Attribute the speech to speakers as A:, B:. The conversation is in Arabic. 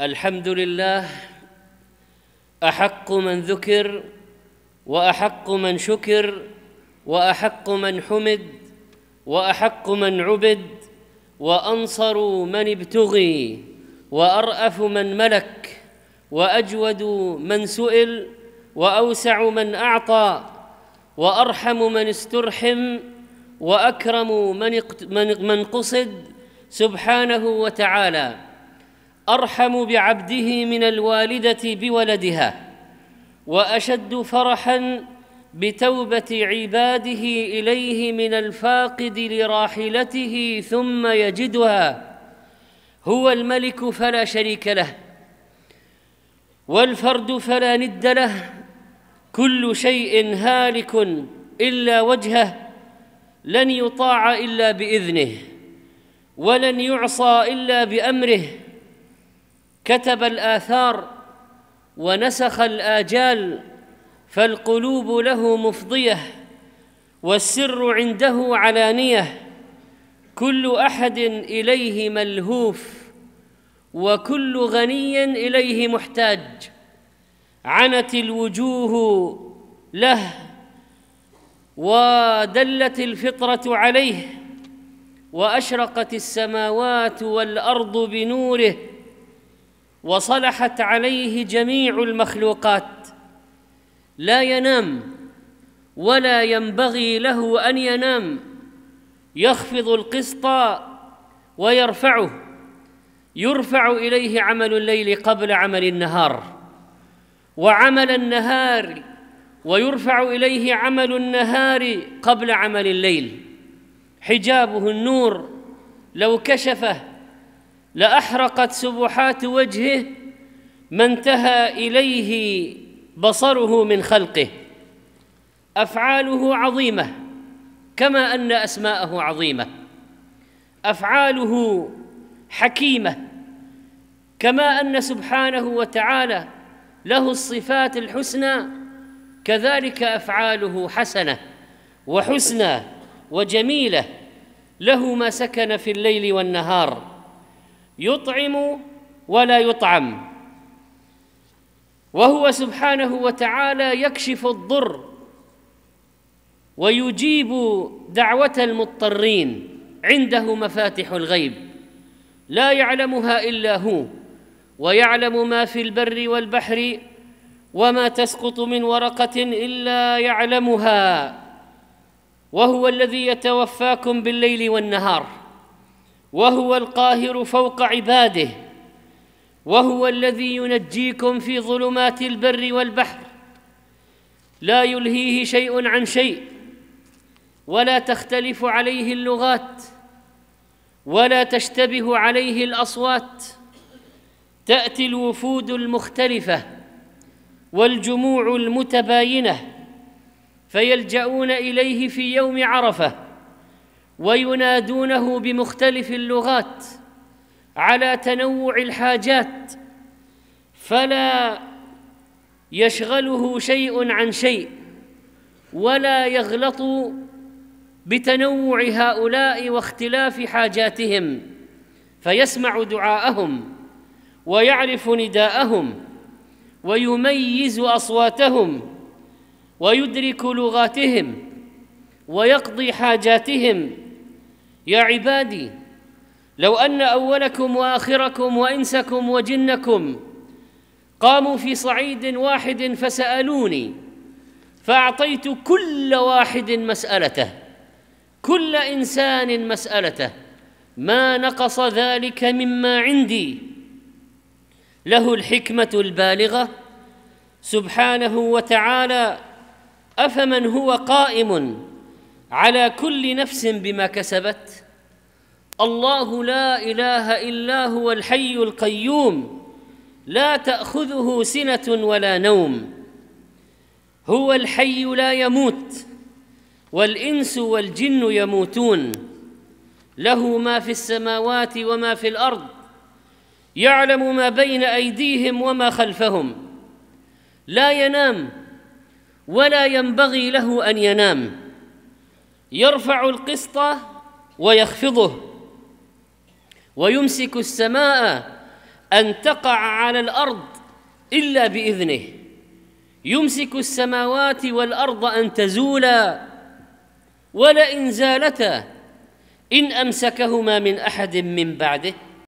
A: الحمد لله احق من ذكر واحق من شكر واحق من حمد واحق من عبد وانصر من ابتغي وارأف من ملك واجود من سئل واوسع من اعطى وارحم من استرحم واكرم من من قصد سبحانه وتعالى ارحم بعبده من الوالده بولدها واشد فرحا بتوبه عباده اليه من الفاقد لراحلته ثم يجدها هو الملك فلا شريك له والفرد فلا ند له كل شيء هالك الا وجهه لن يطاع الا باذنه ولن يعصى الا بامره كتب الآثار ونسخ الآجال فالقلوب له مفضية والسر عنده علانية كل أحد إليه ملهوف وكل غني إليه محتاج عنت الوجوه له ودلت الفطرة عليه وأشرقت السماوات والأرض بنوره وصلحت عليه جميع المخلوقات لا ينام ولا ينبغي له ان ينام يخفض القسط ويرفعه يرفع اليه عمل الليل قبل عمل النهار وعمل النهار ويرفع اليه عمل النهار قبل عمل الليل حجابه النور لو كشفه لاحرقت سبحات وجهه ما انتهى اليه بصره من خلقه افعاله عظيمه كما ان اسماءه عظيمه افعاله حكيمه كما ان سبحانه وتعالى له الصفات الحسنى كذلك افعاله حسنه وحسنى وجميله له ما سكن في الليل والنهار يطعم ولا يطعم وهو سبحانه وتعالى يكشف الضر ويجيب دعوه المضطرين عنده مفاتح الغيب لا يعلمها الا هو ويعلم ما في البر والبحر وما تسقط من ورقه الا يعلمها وهو الذي يتوفاكم بالليل والنهار وهو القاهر فوق عباده وهو الذي ينجيكم في ظلمات البر والبحر لا يلهيه شيء عن شيء ولا تختلف عليه اللغات ولا تشتبه عليه الاصوات تاتي الوفود المختلفه والجموع المتباينه فيلجؤون اليه في يوم عرفه وينادونه بمختلف اللغات على تنوع الحاجات فلا يشغله شيء عن شيء ولا يغلط بتنوع هؤلاء واختلاف حاجاتهم فيسمع دعاءهم ويعرف نداءهم ويميز اصواتهم ويدرك لغاتهم ويقضي حاجاتهم يا عبادي لو ان اولكم واخركم وانسكم وجنكم قاموا في صعيد واحد فسالوني فاعطيت كل واحد مسالته كل انسان مسالته ما نقص ذلك مما عندي له الحكمه البالغه سبحانه وتعالى افمن هو قائم على كل نفس بما كسبت الله لا اله الا هو الحي القيوم لا تاخذه سنه ولا نوم هو الحي لا يموت والانس والجن يموتون له ما في السماوات وما في الارض يعلم ما بين ايديهم وما خلفهم لا ينام ولا ينبغي له ان ينام يرفع القسط ويخفضه ويمسك السماء أن تقع على الأرض إلا بإذنه يمسك السماوات والأرض أن تزولا ولئن زالتا إن أمسكهما من أحد من بعده